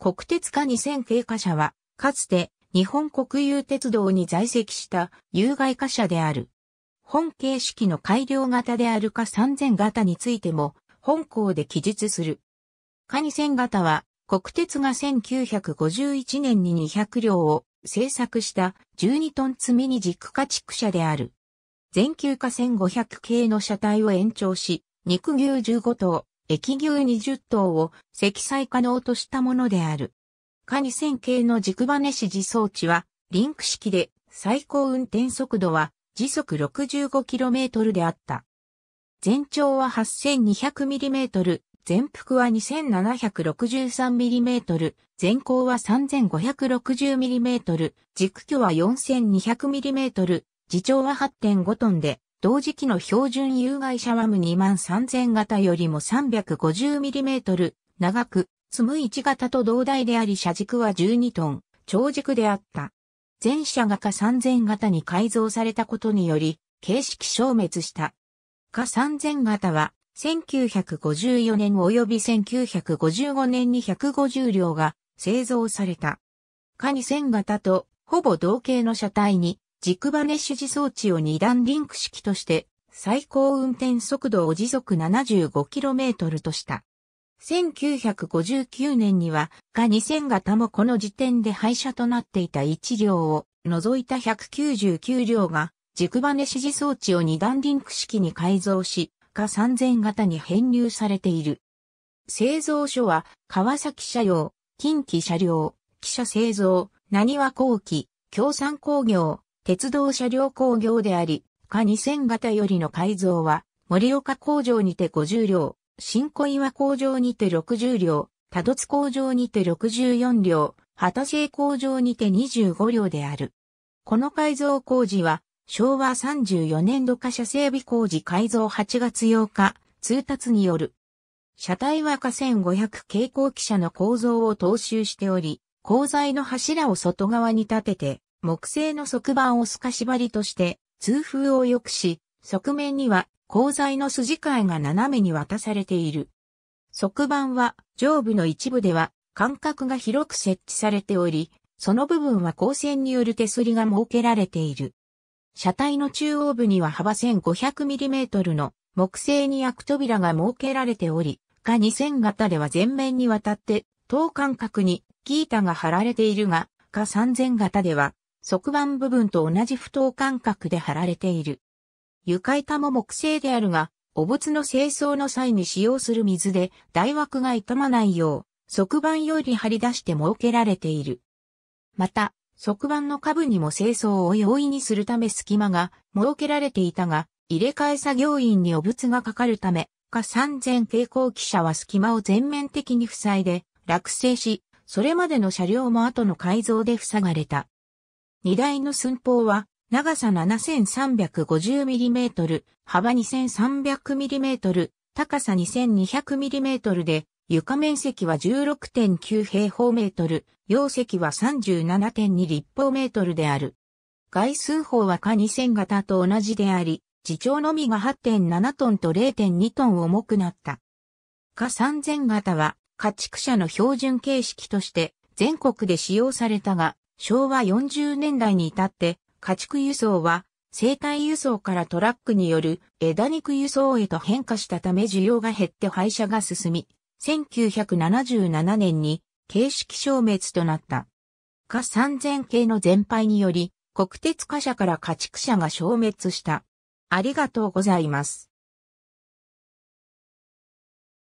国鉄化2000系貨車は、かつて日本国有鉄道に在籍した有害貨車である。本形式の改良型であるか3000型についても、本校で記述する。化2000型は、国鉄が1951年に200両を製作した12トン積みに軸化畜車である。全球化1500系の車体を延長し、肉牛15頭、液牛20頭を積載可能としたものである。カニ線形の軸バネ指示装置は、リンク式で最高運転速度は時速 65km であった。全長は 8200mm、全幅は 2763mm、全高は 3560mm、軸距は 4200mm、自長は8.5トンで、同時期の標準有害者ワム2万3000型よりも 350mm 長く、積む1型と同大であり車軸は12トン、長軸であった。全車がか3000型に改造されたことにより、形式消滅した。か3000型は、1954年及び1955年に150両が製造された。か2000型とほぼ同型の車体に軸バネ指示装置を二段リンク式として、最高運転速度を時速 75km とした。1959年には、が2000型もこの時点で廃車となっていた1両を除いた199両が、軸バネ指示装置を二段リンク式に改造し、が3000型に編入されている。製造所は、川崎車両、近畿車両、汽車製造、何は工機、共産工業、鉄道車両工業であり、か2000型よりの改造は、森岡工場にて50両、新小岩工場にて60両、多度津工場にて64両、畑市工場にて25両である。この改造工事は、昭和34年度貨車整備工事改造8月8日、通達による。車体は下1500蛍光汽車の構造を踏襲しており、鋼材の柱を外側に立てて、木製の側板を透かし張りとして、通風を良くし、側面には鋼材の筋替えが斜めに渡されている。側板は上部の一部では間隔が広く設置されており、その部分は光線による手すりが設けられている。車体の中央部には幅 1500mm の木製に焼く扉が設けられており、が2000型では全面にわたって等間隔にギータが貼られているが、が3000型では側板部分と同じ不等間隔で貼られている。床板も木製であるが、お仏の清掃の際に使用する水で大枠が傷まないよう、側板より張り出して設けられている。また、側板の下部にも清掃を容易にするため隙間が設けられていたが、入れ替え作業員にお仏がかかるため、下三0傾向汽者は隙間を全面的に塞いで、落成し、それまでの車両も後の改造で塞がれた。荷台の寸法は長さ 7350mm、幅 2300mm、高さ 2200mm で、床面積は16.9平方メートル、容積は37.2立方メートルである。外数法は下2000型と同じであり、自長のみが8.7トンと0.2トン重くなった。下3000型は家畜舎の標準形式として全国で使用されたが、昭和40年代に至って家畜輸送は生体輸送からトラックによる枝肉輸送へと変化したため需要が減って廃車が進み、1977年に形式消滅となった。化3000系の全廃により、国鉄貨車から家畜車が消滅した。ありがとうございます。